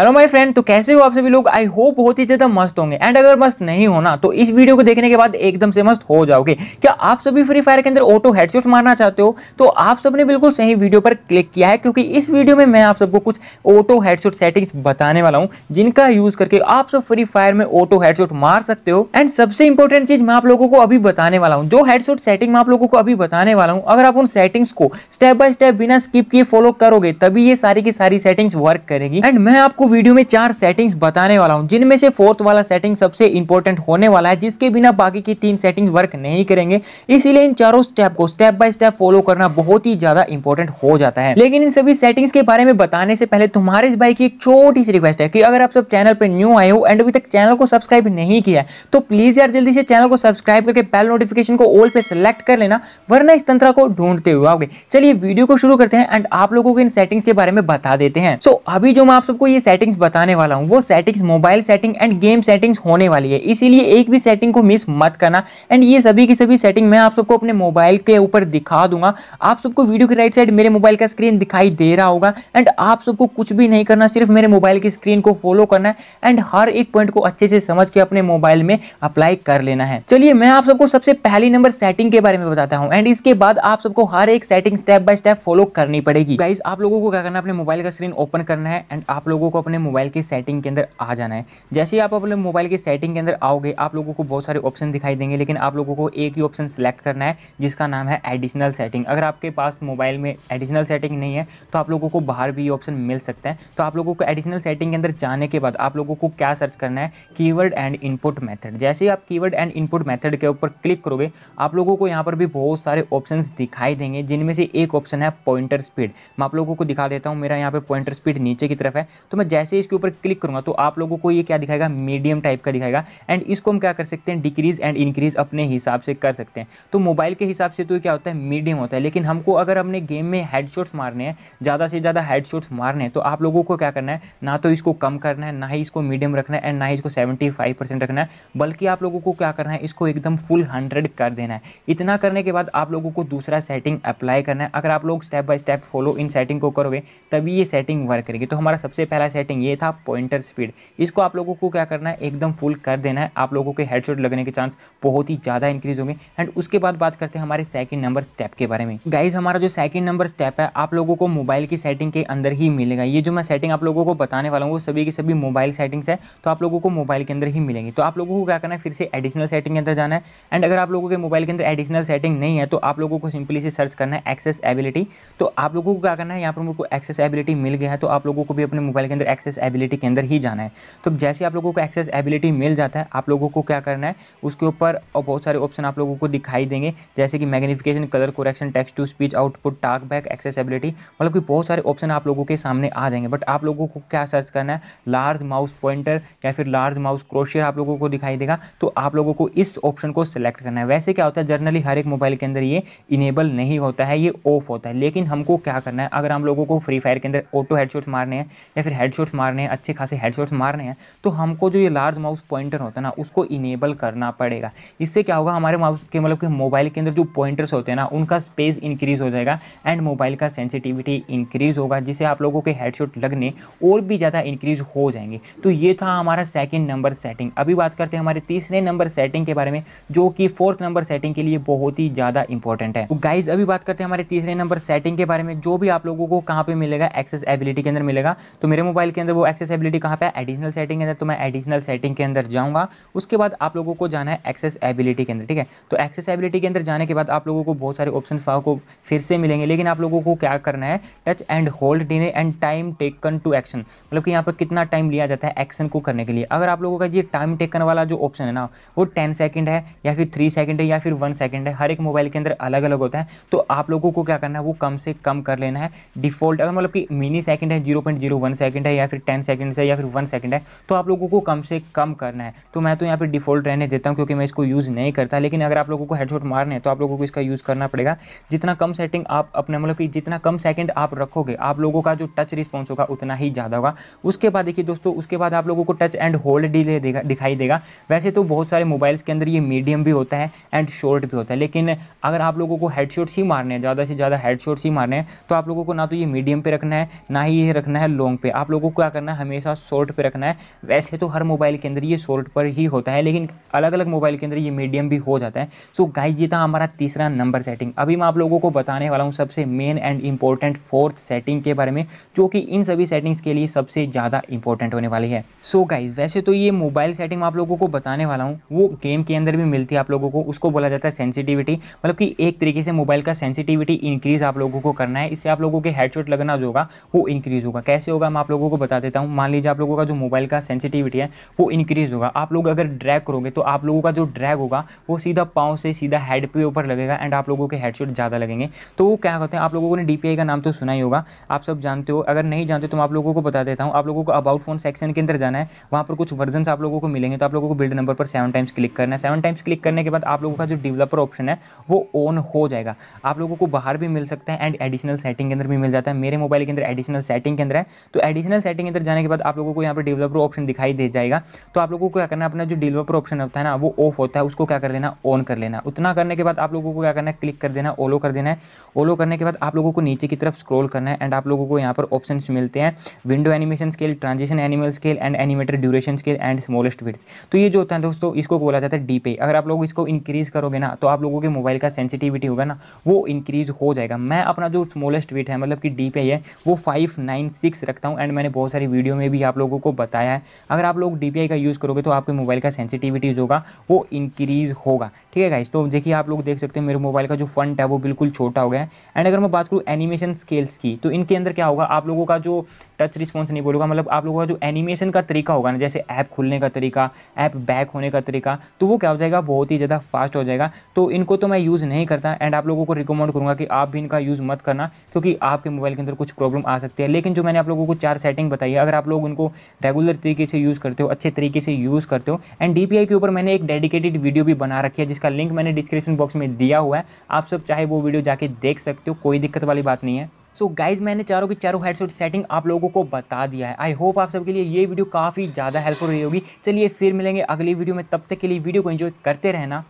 hello my friend तो कैसे हो आप सभी लोग आई होप बहुत ही ज़्यादा मस्त होंगे एंड अगर मस्त नहीं होना तो इस वीडियो को देखने के बाद एकदम से मस्त हो जाओगे क्या आप सभी फ्री फायर के अंदर ऑटो हेडशॉट मारना चाहते हो तो आप सबने बिल्कुल सही वीडियो पर क्लिक किया है क्योंकि इस वीडियो में मैं आप सबको कुछ ऑटो हेडसोट सेटिंग्स बताने वाला हूँ जिनका यूज़ करके आप सब फ्री फायर में ऑटो हेडसोट मार सकते हो एंड सबसे इंपॉर्टेंट चीज़ मैं आप लोगों को अभी बताने वाला हूँ जो हेडसोट सेटिंग मैं आप लोगों को अभी बताने वाला हूँ अगर आप उन सेटिंग्स को स्टेप बाय स्टेप बिना स्किप किए फॉलो करोगे तभी ये सारी की सारी सेटिंग्स वर्क करेगी एंड मैं आपको वीडियो में चार सेटिंग्स बताने वाला हूँ जिनमें से फोर्थ वाला सेटिंग सबसे इंपॉर्टेंट होने वाला है जिसके बिना बाकी की तीन सेटिंग वर्क नहीं करेंगे इसीलिए इन चारों स्टेप को स्टेप बाय स्टेप फॉलो करना बहुत ही ज्यादा इंपॉर्टेंट हो जाता है लेकिन इन सभी सेटिंग्स के बारे में बताने से पहले तुम्हारे इस भाई की एक छोटी सी रिक्वेस्ट है कि अगर आप सब चैनल पर न्यू आए हो एंड अभी तक चैनल को सब्सक्राइब नहीं किया तो प्लीज यार जल्दी से चैनल को सब्सक्राइब करके बेल नोटिफिकेशन को ऑल पे सिलेक्ट कर लेना वरना इस तंत्र को ढूंढते हुए आओगे चलिए वीडियो को शुरू करते हैं एंड आप लोगों को इन सेटिंग्स के बारे में बता देते हैं सो अभी जो मैं आप सबको ये सेटिंग सेटिंग्स बताने वाला हूँ वो settings mobile setting and game settings होने वाली है इसीलिए एक भी सेटिंग को मिस मत करना एंड ये सभी की सभी सेटिंग मैं आप सबको अपने मोबाइल के ऊपर दिखा दूंगा आप सबको वीडियो के राइट साइड मेरे मोबाइल का स्क्रीन दिखाई दे रहा होगा एंड आप सबको कुछ भी नहीं करना सिर्फ मेरे मोबाइल की स्क्रीन को फॉलो करना है एंड हर एक पॉइंट को अच्छे से समझ के अपने मोबाइल में अप्लाई कर लेना है चलिए मैं आप सबको सबसे पहले नंबर सेटिंग के बारे में बताता हूँ एंड इसके बाद आप सबको हर एक setting step by step follow करनी पड़ेगी गाइज आप लोगों को क्या करना अपने मोबाइल का स्क्रीन ओपन करना है एंड आप लोगों को अपने मोबाइल की सेटिंग के अंदर आ जाना है जैसे ही आप अपने मोबाइल की सेटिंग के अंदर आओगे आप लोगों को बहुत सारे ऑप्शन दिखाई देंगे लेकिन आप लोगों को एक ही ऑप्शन सेलेक्ट करना है जिसका नाम है एडिशनल सेटिंग अगर आपके पास मोबाइल में एडिशनल सेटिंग नहीं है तो आप लोगों को बाहर भी ये ऑप्शन मिल सकता है तो आप लोगों को एडिशनल सेटिंग के अंदर जाने के बाद आप लोगों को क्या सर्च करना है कीवर्ड एंड इनपुट मैथड जैसे ही आप कीवर्ड एंड इनपुट मैथड के ऊपर क्लिक करोगे आप लोगों को यहाँ पर भी बहुत सारे ऑप्शन दिखाई देंगे जिनमें से एक ऑप्शन है पॉइंटर स्पीड मैं आप लोगों को दिखा देता हूँ मेरा यहाँ पर पॉइंटर स्पीड नीचे की तरफ है तो मैं जैसे इसके ऊपर क्लिक करूंगा तो आप लोगों को ये क्या दिखाएगा मीडियम टाइप का दिखाएगा एंड इसको हम क्या कर सकते हैं डिक्रीज़ एंड इंक्रीज़ अपने हिसाब से कर सकते हैं तो मोबाइल के हिसाब से तो क्या होता है मीडियम होता है लेकिन हमको अगर हमने गेम में हेड मारने हैं ज़्यादा से ज़्यादा हेड मारने हैं तो आप लोगों को क्या करना है ना तो इसको कम करना है ना ही इसको मीडियम रखना है एंड ना ही इसको सेवेंटी फाइव परसेंट रखना है बल्कि आप लोगों को क्या करना है इसको एकदम फुल हंड्रेड कर देना है इतना करने के बाद आप लोगों को दूसरा सेटिंग अप्लाई करना है अगर आप लोग स्टेप बाय स्टेप फॉलो इन सेटिंग को करोगे तभी ये सेटिंग वर्क करेगी तो हमारा सबसे पहला सेटिंग ये था पॉइंटर स्पीड इसको आप लोगों को क्या करना है एकदम फुल कर देना है आप लोगों के हेडशॉट लगने के चांस बहुत ही ज़्यादा इंक्रीज होंगे एंड उसके बाद बात करते हैं हमारे सेकंड नंबर स्टेप के बारे में गाइज हमारा जो सेकंड नंबर स्टेप है आप लोगों को मोबाइल की सेटिंग के अंदर ही मिलेगा ये जो मैं सेटिंग आप लोगों को बताने वाला हूँ वो सभी की सभी मोबाइल सेटिंग्स है तो आप लोगों को मोबाइल के अंदर ही मिलेंगी तो आप लोगों को क्या करना है फिर से एडिशनल सेटिंग के अंदर जाना है एंड अगर आप लोगों के मोबाइल के अंदर एडिशनल सेटिंग नहीं है तो आप लोगों को सिंपली से सर्च करना है एक्सेस एबिलिटी तो आप लोगों को क्या करना है यहाँ पर मुझको एक्सेस एबिलिटी मिल गया है तो आप लोगों को भी अपने मोबाइल के अंदर एक्सेस एबिलिटी के अंदर ही जाना है तो जैसे आप लोगों को एक्सेस एबिलिटी मिल जाता है आप लोगों को क्या करना है उसके ऊपर बहुत सारे ऑप्शन आप लोगों को दिखाई देंगे जैसे कि magnification colour correction text to speech output talk back ability मतलब कि बहुत सारे ऑप्शन आप लोगों के सामने आ जाएंगे बट आप लोगों को क्या सर्च करना है लार्ज माउस पॉइंटर या फिर लार्ज माउस क्रोशियर आप लोगों को दिखाई देगा तो आप लोगों को इस ऑप्शन को सिलेक्ट करना है वैसे क्या होता है जर्नली हर एक मोबाइल के अंदर ये इनेबल नहीं होता है ये ऑफ होता है लेकिन हमको क्या करना है अगर हम लोगों को फ्री फायर के अंदर ऑटो हेडशॉट्स मारने हैं या फिर हेड हेडशॉट्स मारने हैं अच्छे खासे हेडशॉट्स मारने हैं तो हमको जो ये लार्ज माउस पॉइंटर होता है ना उसको इनेबल करना पड़ेगा इससे क्या होगा हमारे माउस के मतलब कि मोबाइल के अंदर जो पॉइंटर्स होते हैं ना उनका स्पेस इंक्रीज़ हो जाएगा एंड मोबाइल का सेंसिटिविटी इंक्रीज़ होगा जिससे आप लोगों के हेडशॉट लगने और भी ज़्यादा इंक्रीज़ हो जाएंगे तो ये था हमारा सेकेंड नंबर सेटिंग अभी बात करते हैं हमारे तीसरे नंबर सेटिंग के बारे में जो कि फोर्थ नंबर सेटिंग के लिए बहुत ही ज़्यादा इंपॉर्टेंट है तो गाइज अभी बात करते हैं हमारे तीसरे नंबर सेटिंग के बारे में जो भी आप लोगों को कहाँ पर मिलेगा एक्सेस एबिलिटी के अंदर मिलेगा तो मेरे मोबाइल मोबाइल के अंदर वो एक्सेसिबिलिटी कहाँ पे है एडिशनल सेटिंग के अंदर तो मैं एडिशनल सेटिंग के अंदर जाऊँगा उसके बाद आप लोगों को जाना है एक्सेसबिलिटी के अंदर ठीक है तो एक्सेसबिलिटी के अंदर जाने के बाद आप लोगों को बहुत सारे ऑप्शन को फिर से मिलेंगे लेकिन आप लोगों को क्या करना है touch and hold delay and time taken to action मतलब कि यहाँ पर कितना टाइम लिया जाता है एक्शन को करने के लिए अगर आप लोगों का ये टाइम टेकन वाला जो ऑप्शन है ना वो टेन सेकेंड है या फिर थ्री सेकेंड है या फिर वन सेकेंड है हर एक मोबाइल के अंदर अलग अलग होता है तो आप लोगों को क्या करना है वो कम से कम कर लेना है डिफॉल्ट अगर मतलब कि मिनी सेकंड है zero point zero one second है या फिर टेन सेकेंड्स है या फिर वन सेकेंड है तो आप लोगों को कम से कम करना है तो मैं तो यहाँ पर डिफ़ॉल्ट रहने देता हूँ क्योंकि मैं इसको यूज़ नहीं करता लेकिन अगर आप लोगों को हेडशॉट मारने हैं तो आप लोगों को इसका यूज़ करना पड़ेगा जितना कम सेटिंग आप अपने मतलब कि जितना कम सेकेंड आप रखोगे आप लोगों का जो टच रिस्पॉन्स होगा उतना ही ज़्यादा होगा उसके बाद देखिए दोस्तों उसके बाद आप लोगों को टच एंड होल्ड डिले दिखाई देगा वैसे तो बहुत सारे मोबाइल्स के अंदर ये मीडियम भी होता है एंड शॉर्ट भी होता है लेकिन अगर आप लोगों को हेडशॉट्स ही मारने हैं ज़्यादा से ज़्यादा हेडशॉट्स ही मारने हैं तो आप लोगों को ना तो ये मीडियम पे रखना है ना ही ये रखना है लॉन्ग पे आप लोगों क्या करना है हमेशा शॉर्ट पर रखना है वैसे तो हर मोबाइल के अंदर ये शॉर्ट पर ही होता है लेकिन अलग अलग मोबाइल के अंदर ये मीडियम भी हो जाता है सो गाइज ये था हमारा तीसरा नंबर सेटिंग अभी मैं आप लोगों को बताने वाला हूँ सबसे main and important fourth setting के बारे में जो कि इन सभी सेटिंग्स के लिए सबसे ज़्यादा इंपॉर्टेंट होने वाली है सो so, गाइज वैसे तो ये मोबाइल सेटिंग आप लोगों को बताने वाला हूँ वो गेम के अंदर भी मिलती है आप लोगों को उसको बोला जाता है सेंसिटिविटी मतलब कि एक तरीके से मोबाइल का सेंसिटिविटी इंक्रीज़ आप लोगों को करना है इससे आप लोगों के हेडशॉट लगना जो होगा वो इंक्रीज़ होगा कैसे होगा मैं आप लोगों लोगों को बता देता हूँ मान लीजिए आप लोगों का जो मोबाइल का सेंसिटिविटी है वो इंक्रीज़ होगा आप लोग अगर ड्रैग करोगे तो आप लोगों का जो ड्रैग होगा वो सीधा पाँव से सीधा हेड पे ऊपर लगेगा एंड आप लोगों के हेडसेट ज़्यादा लगेंगे तो वो क्या कहते हैं आप लोगों ने डी का नाम तो सुना ही होगा आप सब जानते हो अगर नहीं जानते तो मैं आप लोगों को बता देता हूँ आप लोगों को अबाउट फोन सेक्शन के अंदर जाना है वहाँ पर कुछ वर्जन आप लोगों को मिलेंगे तो आप लोगों को बिल्ड नंबर पर सेवन टाइम्स क्लिक करना है सेवन टाइम्स क्लिक करने के बाद आप लोगों का जो डेवलपर ऑप्शन है वो ऑन हो जाएगा आप लोगों को बाहर भी मिल सकता है एंड एडिशनल सेटिंग के अंदर भी मिल जाता है मेरे मोबाइल के अंदर एडिशनल सेटिंग के अंदर है तो एडिशनल जनरल सेटिंग इधर जाने के बाद आप लोगों को यहाँ पर डेवलपर ऑप्शन दिखाई दे जाएगा तो आप लोगों को क्या करना है अपना जो डेवलपर ऑप्शन होता है ना वो ऑफ होता है उसको क्या कर लेना ऑन कर लेना उतना करने के बाद आप लोगों को क्या करना है क्लिक कर देना ओलो कर देना है ओलो करने के बाद आप लोगों को नीचे की तरफ स्क्रोल करना है एंड आप लोगों को यहाँ पर ऑप्शन मिलते हैं window animation scale transition animal scale and animator duration scale and smallest with तो ये जो होता है दोस्तों इसको बोला जाता है डी पे अगर आप लोग इसको इंक्रीज़ करोगे ना तो आप लोगों के मोबाइल का सेंसिटिविटी होगा ना वो इंक्रीज़ हो जाएगा मैं अपना जो स्मॉलेस्ट वेट है मतलब कि डी पे है वो फाइव नाइन सिक्स रखता हूँ एंड मैंने बहुत सारी वीडियो में भी आप लोगों को बताया है अगर आप लोग डी का यूज़ करोगे तो आपके मोबाइल का सेंसिटिविटी जो होगा वो इंक्रीज़ होगा ठीक है गाइज तो देखिए आप लोग देख सकते हैं मेरे मोबाइल का जो फंट है वो बिल्कुल छोटा हो गया है एंड अगर मैं बात करूँ एनिमेशन स्केल्स की तो इनके अंदर क्या होगा आप लोगों का जो टच रिस्पॉन्स नहीं बोलूँगा मतलब आप लोगों का जो एनिमेशन का तरीका होगा ना जैसे ऐप खुलने का तरीका ऐप बैक होने का तरीका तो वो क्या हो जाएगा बहुत ही ज़्यादा फास्ट हो जाएगा तो इनको तो मैं यूज़ नहीं करता एंड आप लोगों को रिकमेंड करूँगा कि आप भी इनका यूज़ मत करना क्योंकि आपके मोबाइल के अंदर कुछ प्रॉब्लम आ सकती है लेकिन जो मैंने आप लोगों को चार सेटिंग सेटिंग बताइए अगर आप लोग उनको रेगुलर तरीके से यूज़ करते हो अच्छे तरीके से यूज़ करते हो एंड डी के ऊपर मैंने एक डेडिकेटेड वीडियो भी बना रखी है जिसका लिंक मैंने डिस्क्रिप्शन बॉक्स में दिया हुआ है आप सब चाहे वो वीडियो जाके देख सकते हो कोई दिक्कत वाली बात नहीं है सो so गाइज मैंने चारों की चारों हेडसेट सेटिंग आप लोगों को बता दिया है आई होप आप सबके लिए ये वीडियो काफ़ी ज़्यादा हेल्पफुल रही होगी चलिए फिर मिलेंगे अगली वीडियो में तब तक के लिए वीडियो को एंजॉय करते रहना